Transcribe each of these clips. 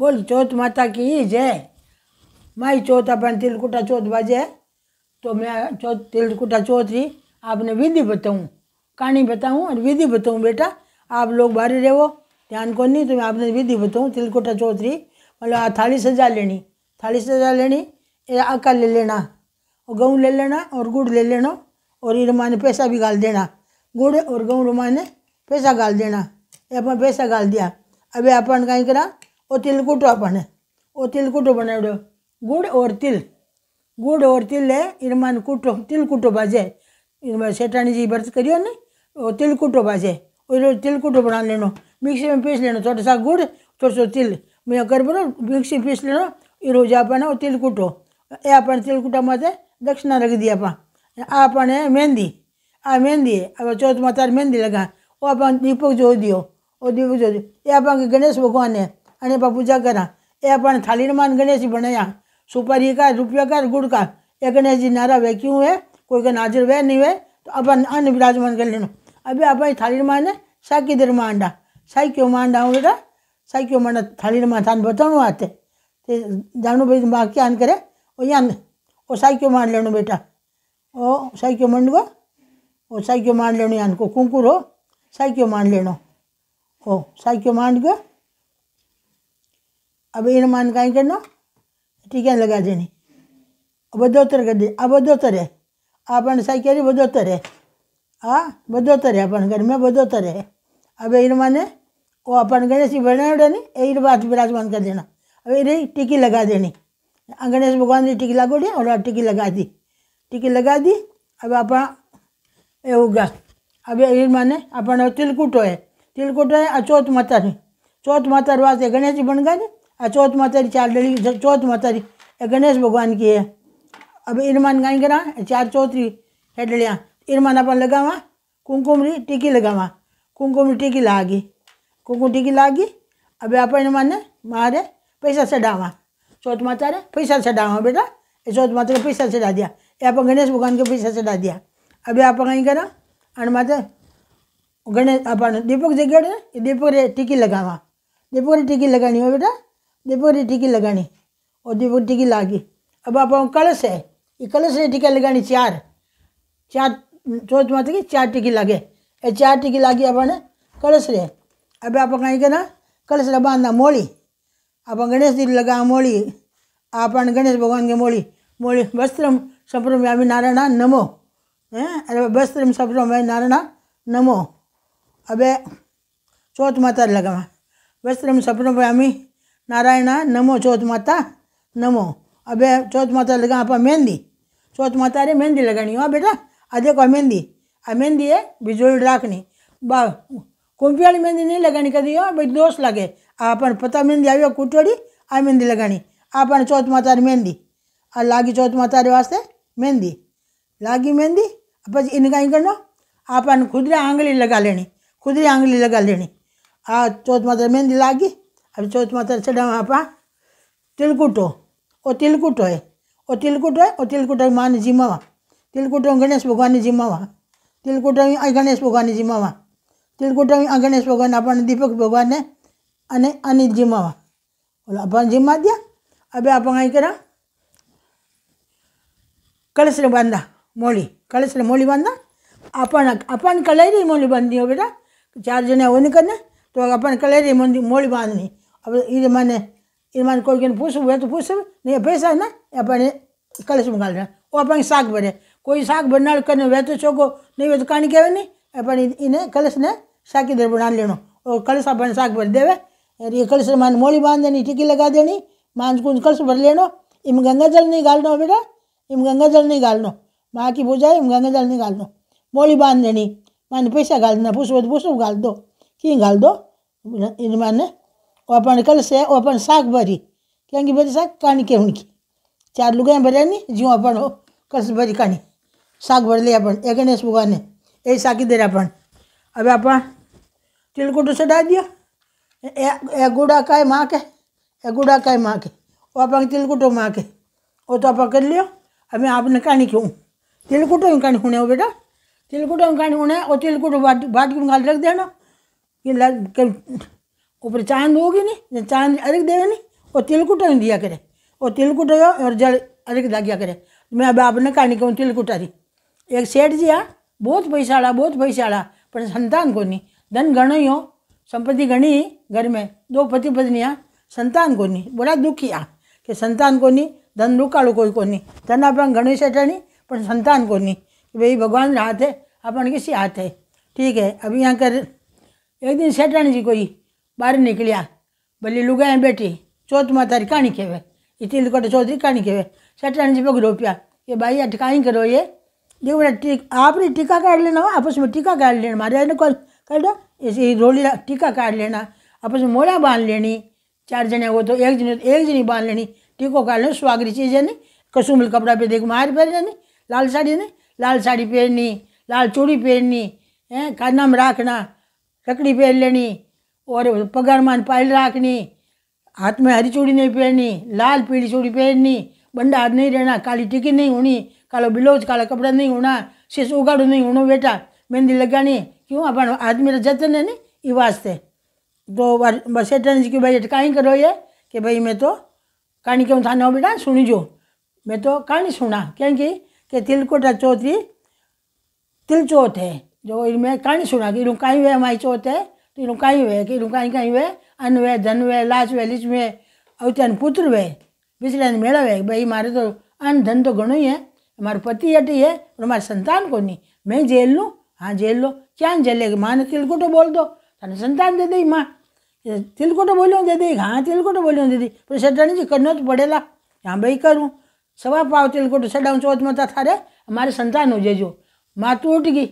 बोल चौथ माता की ही जय माई चौथ अपन तिलकुटा चौथ बाजे तो मैं चौथ तिलकुटा ही आपने विधि बताऊँ कहानी बताऊँ और विधि बताऊँ बेटा आप लोग बारी रहो ध्यान ध्यानु नहीं त आपने विधि बताऊँ तिलकुटा चौधरी मतलब थाली सजा लेनी थाली सजा लेनी आका ले लेना और गेहूँ ले लेना और गुड़ ले लेना और रुमा पैसा भी गाल देना गुड़ और गेहूँ रुमा पैसा गाल देना ये अपन पैसा गाल दिया अभी अपन कहीं करा वो तिलकुटो अपन वो तिलकुटो बनावड़ो गुड़ और तिल गुड़ और तिल है इरमान कुटो तिलकुटो बाजे इनमें सेठानी जी व्रत करियो ने वो तिलकुटो बाजे और तिल कुटो बना लेना मिक्सी में पीस लेना थोड़ा सा गुड़ थोड़ा सो तिल मैं कर बनो मिक्सी पीस लेना इरो रोज अपने तिल कुटो ए अपन तिल कूटा माते दक्षिणा रख दी अपा आ मेहंदी आ मेहंदी है अब चौथ माता मेहंदी लगा वो अपन दीपक जो दियो वो दीपक जो दियो ये अपन गणेश भगवान है अने पूजा करा ये अपन थाली मान गणेश जी बनाया सुपारी का रुपया का गुड़ का ये गणेश जी नारा वे क्यों है कोई का नाजर वह नहीं है तो अपन अन्न विराजमान कर लेना अभी ಅಬಾಯಿ थाली ಮಾನೆ ಸಾಕಿದ್ರ ಮಾಂಡ ಸಾಕ್ಯೋ ಮಾಂಡ ಅವಡ ಸಾಕ್ಯೋ ಮಾಂಡ ಥಾಲಿನ ಮಾ ತಾನು ಬತಾಣು ಆತೆ ते जानू भाई बाकी क्या करे ओ यान ओ साई क्यों मान लेना बेटा ओ साई क्यों मंड गो ओ साई क्यों मान लेना यान को कुंकुर हो साई क्यों मान लेना ओ साई क्यों मान गो अब इन मान का करना ठीक है लगा देनी बदोतर कर दे अब बदोतर है आपने साई कह रही बदोतर है है अपन घर में बदोतर है अब इन माने वो अपन गणेश जी बनावड़े नहीं ए बात विराजमान कर देना अब ये टिकी लगा देनी गणेश भगवान की टिकी लगा दी और टिकी लगा दी टिकी लगा दी अब आप होगा अब माने अपन तिलकुटो है तिलकुटो है आ चौथ माता ने चौथ माता है गणेश जी बन गए आ चौथ माता की चार डली चौथ माता गणेश भगवान की है अब मान गाई करा चार चौथरी हेडलियाँ इरमान अपन लगावा कुमकुम टिकी लगावा कुमकुम री टिकी लागी कुंकुम टिकी लागी अब अपन माने मारे पैसा चढ़ावा चौथ माता रे पैसा चढ़ावा बेटा ये चौथ माता को पैसा चढ़ा दिया ये आप गणेश भगवान के पैसा चढ़ा दिया अभी आप कहीं करा अन माता गणेश अपन दीपक जगह दीपक रे टिकी लगावा दीपक रे टिकी लगानी हो बेटा दीपक रे टिकी लगानी और दीपक टिकी लागी अब आप कलश है ये कलश रे टिका लगानी चार चार तो मत की चार टिकी लागे ए चार टिकी लागे अपन कलश रे अब आप कहीं के ना कलश रे बांधना मोली अपन गणेश जी लगा मोली अपन गणेश भगवान के मोली मोली वस्त्रम सप्रम नारायणा नमो हैं अरे वस्त्रम सप्रम नारायणा नमो अब चौथ माता लगा वस्त्रम सप्रम नारायणा नमो चौथ माता नमो अबे चौथ माता लगा आप मेहंदी चौथ माता रे मेहंदी लगानी हो बेटा अदे को मेहंदी आ मेहंदी है बिजोड़ રાખની બા કોંપિયાળી મહેંદી નહીં લગાણી કદી હો ભાઈ દોષ લાગે આ પણ પતા મહેંદી આવ્યો કુટોડી આ મહેંદી લગાણી આ પણ ચોથમાં તારી મહેંદી આ લાગી ચોથમાં તારી વાસ્તે મહેંદી લાગી મહેંદી પછી એને કાંઈ કરનો આપણને ખુદરી આંગળી લગા લેણી ખુદરી આંગળી લગા લેણી આ ચોથમાં તારી મહેંદી લાગી હવે ચોથમાં તારે ચડાવવા આપા તિલકુટો ઓ તિલકુટો હે ઓ તિલકુટો હે ઓ તિલકુટો માને જીમાવા तिलकुट गणेश भगवानी जीमा वहाँ तिलकुट गणेश भगवान जीमा वहाँ तिलकुट गणेश भगवान अपन दीपक भगवान ने अने अनिल जीमा वहाँ बोलो अपन जीमा दिया अभी आप करा कलश बांधा मोली कलश ने मोली बांधा अपन अपन कलेरी मोली बांधनी हो बेटा चार जने वो निकलने तो अपन कलेरी मोली मोली बांधनी अब इधर माने इधर मान कोई पूछ तो पूछ नहीं पैसा ना अपन कलश मंगा लेना वो अपन साग बने કોઈ શાક બનાડ કરીને વહેતો ચોખ્ખો નહીં તો કાણી नहीं इन्हें कलश ने કલશને इधर बना लेना और कलश अपन साग भर देवे और ये कलश मान मोली बांध देनी टिक्की लगा देनी मांस कुंज कलश भर लेनो इम गंगा जल नहीं गालनो बेटा इम गंगा जल नहीं गालनो माँ की पूजा इम गंगा जल नहीं गालना मोली बांध देनी मान पैसा गाल देना पुष्प पुष्प गाल दो कि गाल दो इन माने वो अपन कलश है वो अपन साग भरी क्योंकि बड़ी साग कहानी के उनकी चार लुगाई भरे नहीं जो अपन हो कलश भरी कहानी भर भरली अपन एक गणेश भगवान ने ये साकी दे अपन अब अपन तिलकुट डाल दिया ए गुड़ा है माँ के ए गुड़ा है माँ के वो अपन तिलकुटो माँ के वो तो आप कर लियो अब मैं आपने नहीं क्यों तिलकुटो कहानी सुने हो बेटा तिलकुटो कहानी होने और तिलकुटो बाट बाट के गाल रख देना कि ऊपर चांद होगी नहीं चांद अरग देवे नहीं और में दिया करे और तिलकुट और जल अर्घ दिया करे मैं अब आपने नहीं क्यों दी एक सेठ जी आ बहुत पैसा बहुत पैसा पर संतान को नहीं धन घणो हो संपत्ति घनी घर में दो पति पत्नी आ संतान को नहीं बड़ा दुखी आ कि संतान को नहीं धन रुकाड़ो कोई को नहीं धन घण घनी सेठी पर संतान को नहीं भाई भगवान हाथ है अपन किसी हाथ है ठीक है अभी यहाँ कर एक दिन सेठाणी जी कोई बाहर निकलिया भले लुगाएँ बैठी चौथ माता रिकाणी कहवे इतनी लुकाटो तो चौथ रिकाणी कहवे सेठाणी जी पगड़ो पिया ये भाई अटकाई करो ये देखो बेटा आपने टीका काट लेना हो आपस में टीका काट लेना मारे ने कौन कर दो ऐसे रोली टीका काट लेना आपस में मोड़ा बांध लेनी चार जने हो तो एक जने एक जनी बांध लेनी टीको काट लेना सुहागरी चीज़ है नहीं कसुमल कपड़ा पे देखो मार पहन जानी लाल साड़ी ने लाल साड़ी पहननी लाल चूड़ी पहननी है काना में रखना रकड़ी पहन लेनी और पगार मान पायल रखनी हाथ में हरी चूड़ी नहीं पहननी लाल पीली चूड़ी पहननी बंडा हाथ नहीं रहना काली टिकी नहीं होनी કાળો ब्लाउज કાળા कपड़ा नहीं होना शीश उगाड़ू नहीं होना बेटा मेहंदी लगानी क्यों अपन आदमी जतन है नहीं ये वास्ते तो एटन जी की भाई कहीं करो ये कि भाई मैं तो कहानी क्यों थाने हो बेटा सुनी जो मैं तो कहानी सुना क्योंकि के तिलकोटा चौथी तिल चौथ है जो इनमें कहानी सुना कि इनू कहीं वे हमारी चौथ है तो इनू कहीं वे कि इनू कहीं कहीं वे अन वे धन वे लाच वे लिच वे अवत्यान पुत्र वे पिछले मेला वे भाई मारे तो अन्न धन तो घणो ही है हमारे पति अटी है और हमारे संतान को नहीं मैं झेल लूँ हाँ जेल लो क्या झेलेगी माँ ने तिलकुटो बोल दो ताने संतान दे दी माँ तिलकुटो बोलो दे दी हाँ तिलकुटो बोलो दे दी पर सटाणी जी करना तो पड़ेला हाँ भाई करूँ सवा पाओ तिलकुटो सडाऊँ चौथ मता थारे हमारे संतान हो जेजो माँ टूट गई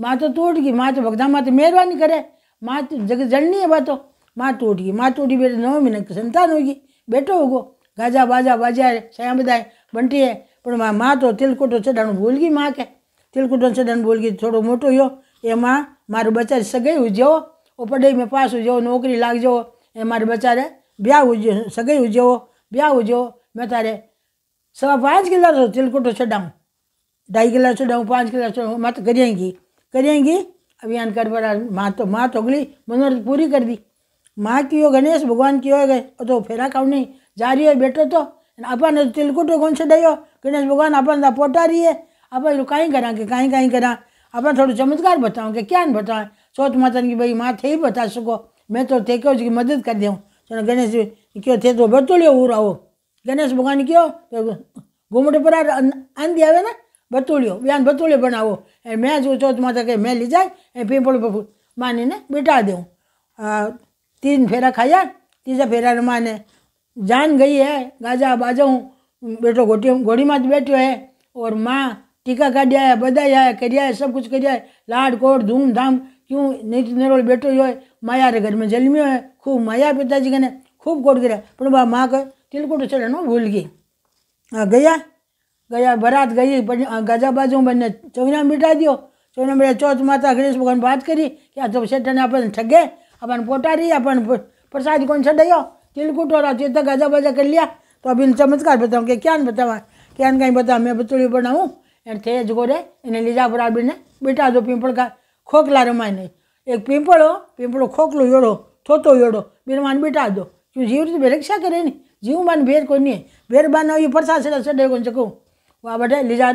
माँ तो टूट गई माँ तो भगदान माँ तो मेहरबानी करे माँ तो जग जड़नी है बातों माँ टूट गई माँ टूटी बेटे नौ महीने की संतान होगी बेटो होगो गाजा बाजा बाजा श्याम बदाय बंटी है पर माँ मा तो तिलकुटो चढ़ाण भूल माँ के तिलकुटो चढ़ाण भूल गई थोड़ो मोटो यो ए माँ मारू बचार सगाई उजो उपड़ी में पास उजो नौकरी लाग जाओ ए मारे बचारे ब्याह सगाई उजो ब्याह उजो मैं तारे सवा पाँच किलो तो तिलकुटो चढ़ाऊँ ढाई किलो चढ़ाऊँ पाँच किलो चढ़ाऊँ मत करेंगी करेंगी अभियान कर पड़ा माँ तो माँ तो अगली मनोरथ पूरी कर दी माँ की गणेश भगवान की हो गए तो फेरा काउ नहीं जा रही है बेटो तो अपन तिलकुटो तिलकुट गुंसडयो गणेश भगवान अपन दा पोटारी अपन काई करा के काई काई करा अपन थोड़ो चमत्कार बताऊँ कि क्या बताएं सोच माता की भाई माँ थे ही बता सको मैं तो थे उसकी मदद कर दूँ चलो गणेश क्यों थे तो बतुलियो ऊर आओ गणेश भगवान क्यों तो घूमट पर आंधी आवे ना बतुलियो बयान बतुलियो बनाओ मैं जो चौथ माता के मैं ली जाए ऐं पीपल मानी ने बिठा दूँ तीन फेरा खाया तीसरा फेरा माने जान गई है गाजा बाजा हूँ बेटो घोटी घोड़ी में बैठो है और माँ टीका काटिया है बधाई है करिया है सब कुछ करिया है लाड कोट धूमधाम क्यों नीच निरोल बैठो ही हो माया रे घर में जलमी है खूब माया पिताजी कहने खूब कोट गिरा पर बा माँ कह तिलकुट चढ़े ना भूल गई गया गया बरात गई गाजा बाजू बने चौना में बिठा दियो चौना बैठा चौथ माता गणेश भगवान बात करी क्या तो सेठ ने अपन ठगे अपन पोटारी अपन प्रसाद कौन छो चिलकुट हो रहा चेता गजा बजा कर लिया तो अभी इन चमत्कार बताऊँ क्या हाँ। क्या बतावा क्या कहीं बता मैं बतूड़ी बनाऊँ एंड थे जोरे इन्हें ले जा बराबर ने बेटा दो पिंपल का खोखला रो मैंने एक पिंपल हो पिंपलो खोखलो योड़ो थोतो योड़ो मान बेटा दो क्यों जीव तो रिक्शा करे नहीं जीव मान भेर को नहीं है भेर बानो ये परसा से डे को सकूँ वहाँ बटे जा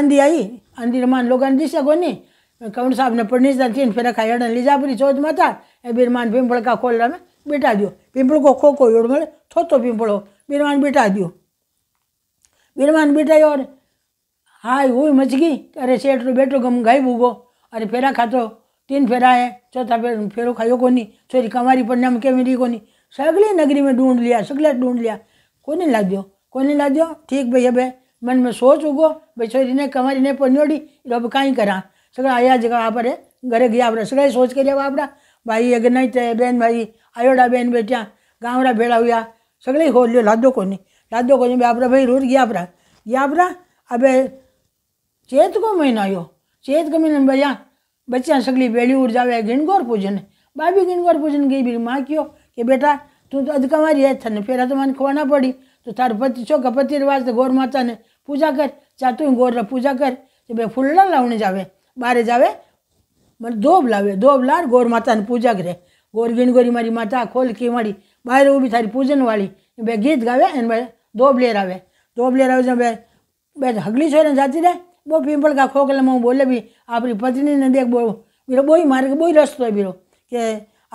आंधी आई आंधी रमान लोग दिशा को नहीं कौन साहब ने पढ़नी थी फिर खाई ले जा पूरी चौथ माता ए मान पिंपल का खोल रहा मैं बिठा दियो पिंपल को खो को योड़ मले थो तो पिंपड़ो बिरमान बिठा दियो बिरमान बेटा और हाय हुई मच गई अरे सेठ रो बेटो गम गायब भूगो अरे फेरा खातो तीन फेरा है चौथा फेर फेरो खायो को नहीं छोरी कमारी पड़ने में केमेरी को नहीं सगली नगरी में ढूंढ लिया सगला ढूंढ लिया कोने ला दियो कोने ला दियो ठीक भैया अब मन में सोच उगो भाई छोरी ने कमारी ने पन्योड़ी अब कहीं करा सगड़ा आया जगह आप घरे गया आप सोच के लिया आप भाई बाई अग्नाईच तो बेनबाई आयोडा बेन बेट्या गांवरा भेळा हुया सगळे होल्यो लादो कोणी लादो को बापरा भाई रोज ग्यापरा ग्यापरा अबे चेत को महीना आयो चेत को महीने भैया बच्चा सगली बेड़ी उड़ जावे घिनगौर पूजन भाभी घिनगौर पूजन गई भी माँ क्यों कि बेटा तू तो अधकमारी है थन फेरा तो मैंने खवाना पड़ी तो तार पति छो पति रिवाज तो गौर माता ने पूजा कर चाह तू गौर पूजा कर तो बे फुल्ला लाउने जावे बारे जावे મને ધોબ લાવે ધોબ લાડ ગોર માતાની પૂજા કરે ગોર ગીણગોરી મારી માતા ખોલકી મારી બહાર ઊભી થારી પૂજનવાળી બે ગીત ગાવે અને બે ધોબ લેર આવે ધોબ લેર આવે છે બે બે હગલી છોરીને જાતી રહે બહુ પિંપળ કા ખોકલામાં હું બોલે બી આપણી પત્નીને દેખ બહુ બીરો બોઈ મારે બોઈ રસ્તો બીરો કે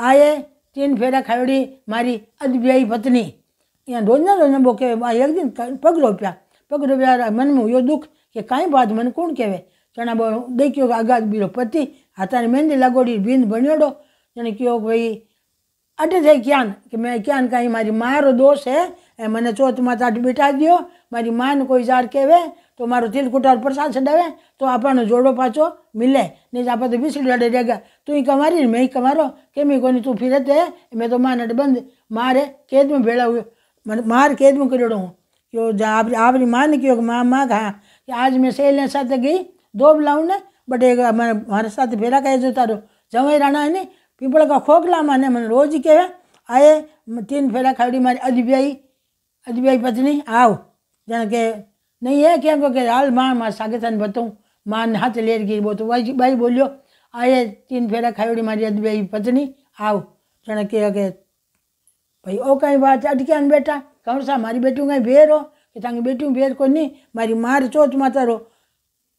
આ એ તીન ફેરા ખાવડી મારી અદબ્યાઈ પત્ની અહીંયા રોજના રોજના બહુ કહેવાય એક દિન પગ રોપ્યા પગ રોપ્યા મનમાં યો દુઃખ કે કાંઈ વાત મને કોણ કહેવાય ચણા બહુ દઈ ગયો આઘાત બીરો પતિ हाथाने मेहंदी लगोड़ी बिंद बनियोड़ो जने कहो भाई अट थे क्या कि मैं क्या कहीं मारी मारो दोष है ऐं मैंने चौथ माता बिठा दियो मारी माँ ने कोई जार कहे तो मारो तिल कुटार प्रसाद छडावे तो आपने जोड़ो पाचो मिले नहीं आप तो बिस्डी अड़े रह गया तू ही कमारी मैं ही कमारो केमी कोनी तू फिर थे मैं तो माँ बंद मारे कैद में भेड़ा हुए मार कैद में कर हूँ क्यों आप माँ ने क्यों माँ माँ कहा कि आज मैं सहेलियाँ साथ गई दो बुलाऊ ने मैं ಈಗ साथ फेरा ಬೇರೆ ಕೈ ಜೋತಾರು जवई राणा है नहीं पीपल का खोखला माने मन रोज के आए तीन फेरा खाड़ी मारी अदबियाई अदबियाई पत्नी आओ जन के नहीं है क्या को हाल माँ माँ सागतन बताऊँ माँ ने हाथ लेर गई बोतू भाई भाई बोलियो आए तीन फेरा खाड़ी मारी अदबियाई पत्नी आओ जन के अगे भाई ओ कहीं बात अटके बेटा कौन सा मारी बेटू कहीं भेर हो कि तंग बेटू भेर को नहीं मारी मार चोत माता रो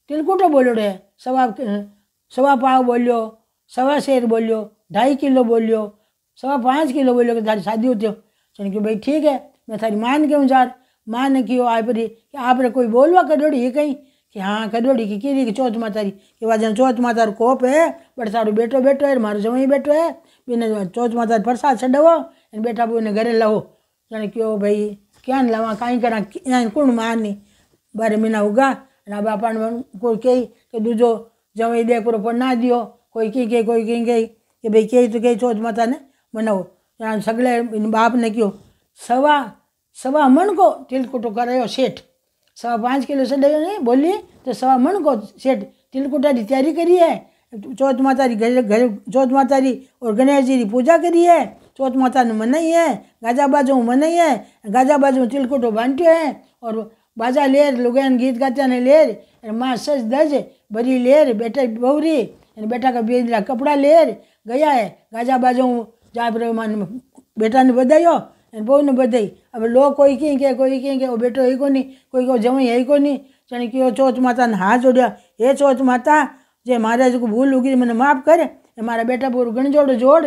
तिलकुटो बोलो रे सवा सवा पाव બોલ્યો सवा शेर બોલ્યો ढाई किलो बोलियो सवा पाँच किलो बोलियो कि तारी शादी होती हो चुन कि भाई ठीक है मैं थारी मान के हूँ जार मान की हो आप कि आप रे कोई बोलवा करोड़ी ये कहीं कि हाँ करोड़ी की कीरी चौथ माता री कि वजन चौथ माता रो कोप है बट सारो बेटो बैठो है मारो जवई बैठो है बिना चौथ माता प्रसाद छो बेटा बोने घरे लहो जन क्यों भाई क्या लवा कहीं करा मार नहीं बारे महीना उगा એના બાપાને કોઈ કહે કે દૂજો જમી દે કરો પણ ના દો કોઈ કી કહે કોઈ કી કહે કે ભાઈ કહે તો કહે છો જ માતાને મનાવો ત્યાં સગલે બાપને કહ્યું સવા સવા મણ કો તિલકુટો કરાયો શેઠ સવા પાંચ કિલો સડાયો નહીં બોલીએ તો સવા મણ કો શેઠ તિલકુટાની તૈયારી કરી હે चौथ माता री घर घर चौथ माता री और गणेश जी की पूजा करी है चौथ माता ने मनाई है गाजा बाजू मनाई है गाजा बाजू तिलकुटो बांटियो है और બાજા લેર લુગાઈને ગીત ગાતાને લેર અને માં સજ દજ બરી લેર બેટા બહુરી અને બેટા કે બેદરા કપડાં લેર ગયા હે ગાજા બાજો હું જાબ રહેમાન બેટાને બધાયો અને બહુને બધાઈ હવે લો કોઈ કહી કે કોઈ કહી કે બેટો એ કોની કોઈ કહો જમાઈ હે કોની ચણે કયો ચોચ માતાને હાથ જોડ્યા હે ચોચ માતા જે મારા જે ભૂલ ઉગી મને માફ કરે એ મારા બેટા પૂરું ગણજોડ જોડ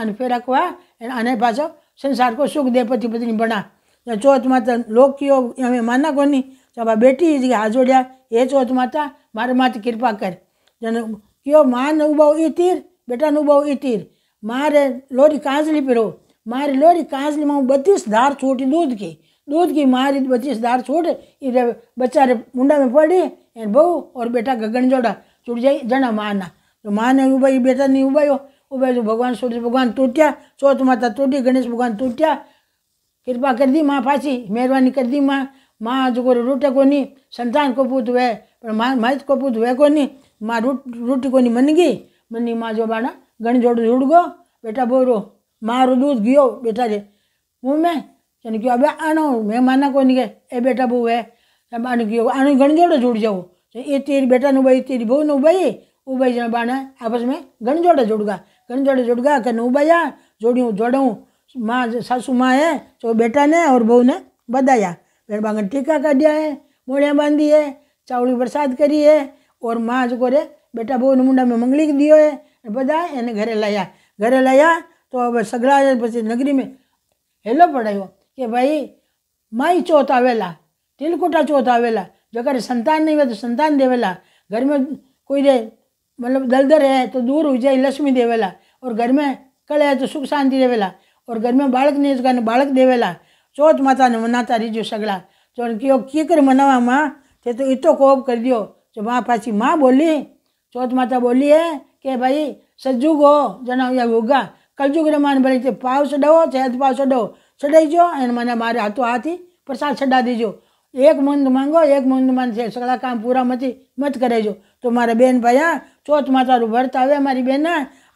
અને ફેરકવા અને આને પાછો સંસાર કો સુખ દે પતિ પત્ની બના चौथ माता લોકીઓ અમે માના કોની બાબા બેટી જ हाजोड़िया ये चौथ माता मार માથે कृपा कर जन કયો માન ने એ તીર तीर बेटा ने उबाऊ મારે तीर मारे लोरी મારી લોરી मारी लोरी બત્રીસ माँ बत्तीस धार छोटी दूध की दूध की मारी बत्तीस धार छोटे इधर बच्चा रे मुंडा में पड़ी एंड बहू और बेटा गगन जोड़ा छुट जाई जना ना तो माँ ने उबाई बेटा नहीं उबायो उबाई तो भगवान सूर्य भगवान टूटिया चौथ माता टूटी गणेश भगवान टूटिया कृपा कर दी माँ पाची मेहरबानी कर दी माँ माँ जो रूटे को नहीं संतान को पूत हुए पर माँ माइत को पूत हुए को नहीं माँ रोटी को नहीं मन गई मनी माँ जो बाना गण जोड़ जुड़ गो बेटा बोरो माँ रो दूध गियो बेटा जे मुँह में चने क्यों अबे आनो मैं माना को नहीं गए ए बेटा बहू है तब आने क्यों गण जोड़ो जुड़ जाओ ये तो तेरी बेटा नु भाई तेरी बहू नई भाई वो भाई आपस में गण जोड़े जुड़ गया गण जोड़े जुड़ गया कि नु भैया माँ सासू माँ है तो बेटा ने और बहू ने बताया मेरे बांगन टीका काटिया है मोड़ियाँ बांधी है चावड़ी बरसात करी है और माँ जो करे बेटा बहू ने मुंडा में मंगली दियो है बता इन्हें घरे लाया घरे लाया तो अब सगड़ा पे नगरी में हेलो हो कि भाई माई चौथ आवेला तिलकुटा चौथ आवेला जो कर संतान नहीं हुए तो संतान देवेला घर में कोई दे मतलब दलदर है तो दूर हो जाए लक्ष्मी देवेला और घर में कल है तो सुख शांति देवेला ઓર ઘરમાં બાળકને જ કારણે બાળક દેવેલા ચોથ માતાને મનાતા રીજો સગડા જો કયો કીકર મનાવવામાં તે તો એ તો કોપ કરી દો જો માં પાછી માં બોલી ચોથ માતા બોલી હે કે ભાઈ સજ્જુગો જણાવ્યા યોગા કલજુગ રમાન ભલે તે પાવ સડાવો છે હાથ પાવ સડાવો સડાઈજો અને મને મારે હાથો હાથી પ્રસાદ સડા દેજો એક મંદ માંગો એક મંદ માન છે સગળા કામ પૂરા મતી મત કરાવજો તો મારા બેન ભાઈ ચોથ માતાનું ભરત આવે મારી બેન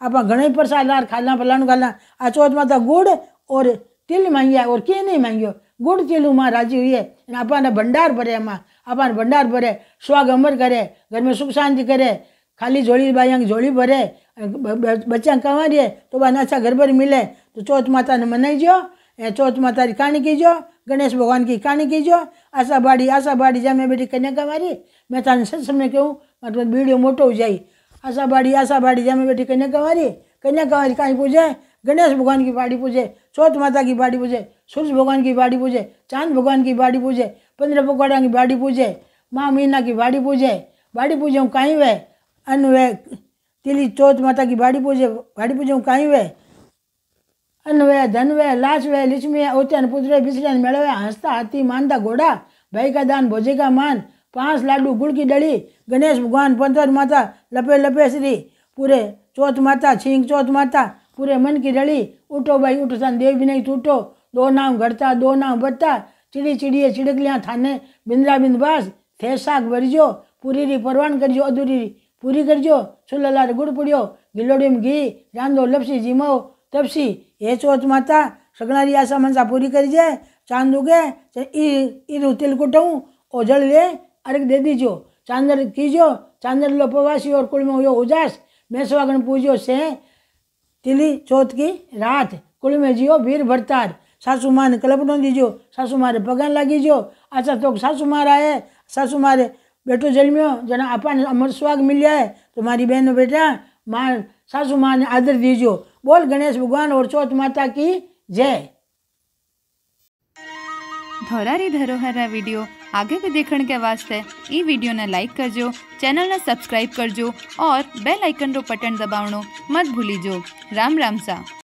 आप घणेई प्रसाद लार खाला फलाणो खाला आ चौथ मां त गुड़ और तिल मांगिया और कीअं नहीं मांगियो गुड़ तिलू मां राजी हुई है अपान भंडार भरे मां अपान भंडार भरे स्वाग अमर करे घर में सुख शांति करे खाली जोड़ी बाइया जोड़ी भरे बच्चा कंवा दिए तो बहन अच्छा घर पर मिले तो चौथ माता ने मनाइजो ऐं चौथ माता की कहानी कीजो गणेश भगवान की कहानी कीजो आशा बाड़ी आशा बाड़ी जा मैं बेटी कन्या कंवारी मैं ताने सत्संग में कहूँ मतलब वीडियो मोटो हो जाए आशा बाड़ी आशा बाड़ी जा बैठी बेटी कन्या कंवारी कन्या कंवारी कहीं पूजे गणेश भगवान की बाड़ी पूजे चौथ माता की बाड़ी पूजे सूर्य भगवान की बाड़ी पूजे चांद भगवान की बाड़ी पूजे पंद्रह पकौड़ा की बाड़ी पूजे माँ मीना की बाड़ी पूजे बाड़ी पूजे कहीं वे अन्न वे तिली चौथ माता की बाड़ी पूजे बाड़ी पूजे कहीं वे अन्न वे धन वे लाश वे लिचमी ओचन पुत्र बिछड़न मेड़वे हंसता हाथी मानता घोड़ा भाई का दान भोजे का मान पांच लाडू गुड़ की डली गणेश भगवान पंचवत माता लपे लपे श्री पूरे चौथ माता छींक चौथ माता पूरे मन की डली उठो भाई उठो सन भी नहीं टूटो दो नाम घटता दो नाम बढ़ता चिड़ी चिड़िए चिड़कलियाँ थाने बिंद बिंदवास थे साग भरजो पूरी री परवान करजो अधूरी पूरी करजो सुलला गुड़ पुड़ियो गिलोड़ी में घी रांधो लपसी जीमो तपसी हे चौथ माता री आशा मनसा पूरी करजे चांद उगे ई ई और जल ले अर्घ दे दीजो चांदर कीजो चांदर लोपवासी और कुल में हुए उजास मैसवागण पूजो से तिली चौथ की रात कुल में जियो वीर भरतार सासू माँ ने कलपनो दीजो सासू मारे पगन लागी जो अच्छा तो सासू मार आए सासू मारे बेटो जन्मियो जना अपन अमर स्वाग मिल जाए तुम्हारी तो बहन बेटा माँ सासू माँ ने आदर दीजो बोल गणेश भगवान और चौथ माता की जय धौरारी धरोहरा वीडियो आगे भी देखने के वास्ते ई वीडियो ने लाइक करजो चैनल ने सब्सक्राइब करजो और बेल आइकन रो बटन दबावनो मत जो राम राम सा